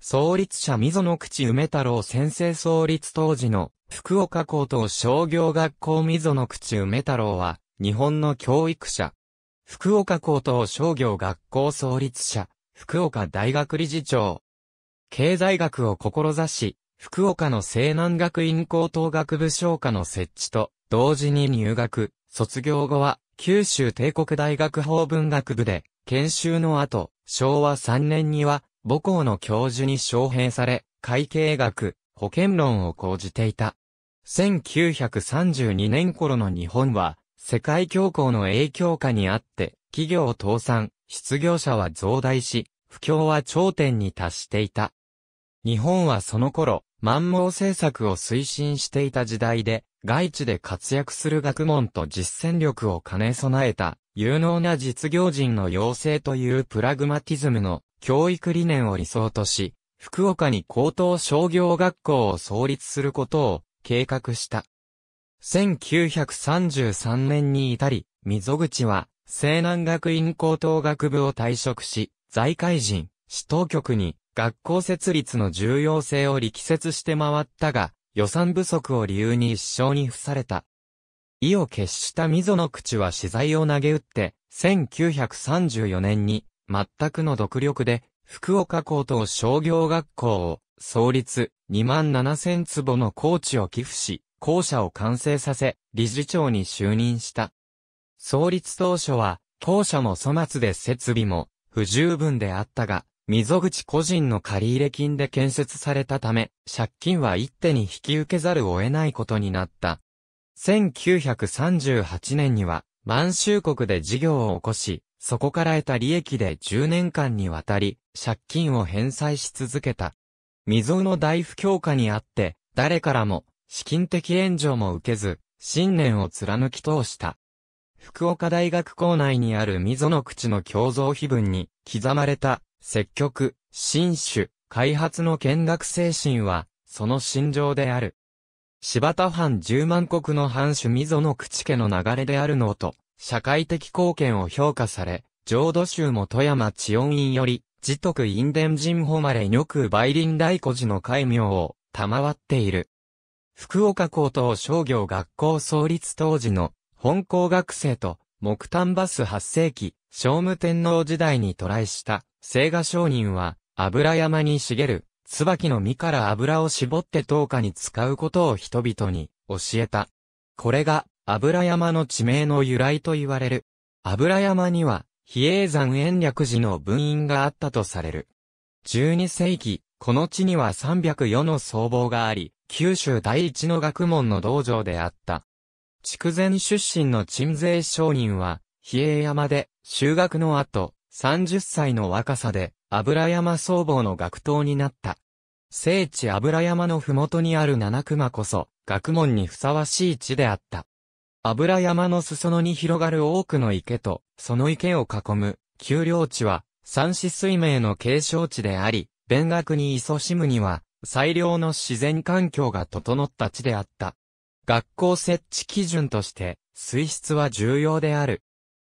創立者溝の口梅太郎先生創立当時の福岡高等商業学校溝の口梅太郎は日本の教育者。福岡高等商業学校創立者、福岡大学理事長。経済学を志し、福岡の西南学院高等学部商科の設置と同時に入学、卒業後は九州帝国大学法文学部で研修の後、昭和3年には母校の教授に招聘され、会計学、保険論を講じていた。1932年頃の日本は、世界恐慌の影響下にあって、企業倒産、失業者は増大し、不況は頂点に達していた。日本はその頃、満蒙政策を推進していた時代で、外地で活躍する学問と実践力を兼ね備えた、有能な実業人の養成というプラグマティズムの教育理念を理想とし、福岡に高等商業学校を創立することを計画した。1933年に至り、溝口は、西南学院高等学部を退職し、財界人、市当局に、学校設立の重要性を力説して回ったが、予算不足を理由に一生に付された。意を決した溝の口は資材を投げ打って、1934年に全くの独力で、福岡高等商業学校を、創立、2万7千坪の高地を寄付し、校舎を完成させ、理事長に就任した。創立当初は、校舎も粗末で設備も不十分であったが、溝口個人の借入金で建設されたため、借金は一手に引き受けざるを得ないことになった。1938年には、満州国で事業を起こし、そこから得た利益で10年間にわたり、借金を返済し続けた。未曾有の大不況下にあって、誰からも、資金的援助も受けず、信念を貫き通した。福岡大学校内にある溝の口の共造碑文に刻まれた積極、新種、開発の見学精神は、その心情である。柴田藩十万石の藩主溝の口家の流れであるのと、社会的貢献を評価され、浄土宗も富山千音院より、自徳院伝人誉れ女空梅林大古寺の戒名を賜っている。福岡高等商業学校創立当時の本校学生と木炭バス8世紀、聖武天皇時代に渡来した聖画商人は油山に茂る椿の実から油を絞って灯火に使うことを人々に教えた。これが油山の地名の由来と言われる。油山には、比叡山延暦寺の分院があったとされる。12世紀、この地には304の僧帽があり、九州第一の学問の道場であった。筑前出身の鎮西商人は、比叡山で、修学の後、30歳の若さで、油山僧帽の学頭になった。聖地油山の麓にある七熊こそ、学問にふさわしい地であった。油山の裾野に広がる多くの池と、その池を囲む、丘陵地は、三子水明の継承地であり、勉学に勤しむには、最良の自然環境が整った地であった。学校設置基準として、水質は重要である。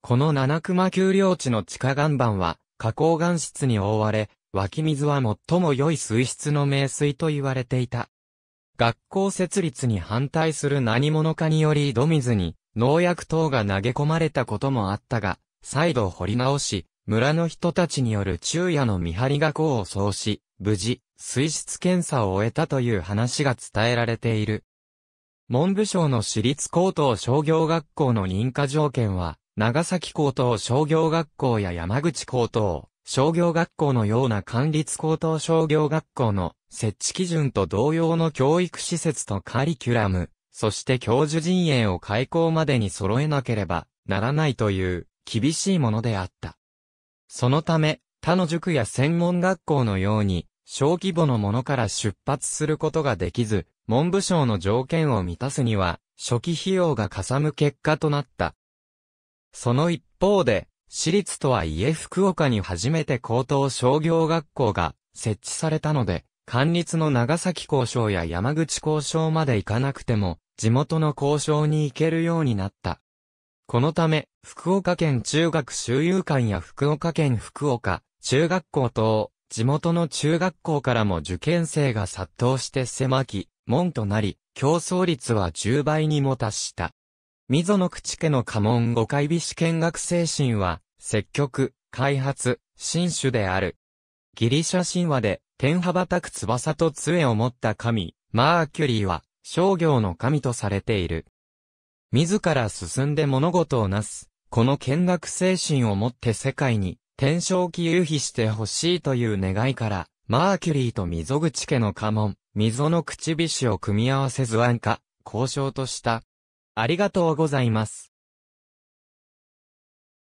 この七熊丘陵地の地下岩盤は、花崗岩質に覆われ、湧き水は最も良い水質の名水と言われていた。学校設立に反対する何者かにより井戸水に農薬等が投げ込まれたこともあったが、再度掘り直し、村の人たちによる昼夜の見張りが功を奏し、無事、水質検査を終えたという話が伝えられている。文部省の私立高等商業学校の認可条件は、長崎高等商業学校や山口高等商業学校のような管理高等商業学校の設置基準と同様の教育施設とカリキュラム、そして教授陣営を開校までに揃えなければならないという厳しいものであった。そのため、他の塾や専門学校のように小規模のものから出発することができず、文部省の条件を満たすには初期費用がかさむ結果となった。その一方で、私立とはいえ福岡に初めて高等商業学校が設置されたので、管理の長崎交渉や山口交渉まで行かなくても、地元の交渉に行けるようになった。このため、福岡県中学周遊館や福岡県福岡、中学校等、地元の中学校からも受験生が殺到して狭き、門となり、競争率は10倍にも達した。溝の口家の家紋五回美試験学精神は、積極、開発、新種である。ギリシャ神話で、天羽ばたく翼と杖を持った神、マーキュリーは、商業の神とされている。自ら進んで物事をなす、この見学精神をもって世界に、天正期夕日してほしいという願いから、マーキュリーと溝口家の家紋、溝の口菱を組み合わせ図案価交渉とした。ありがとうございます。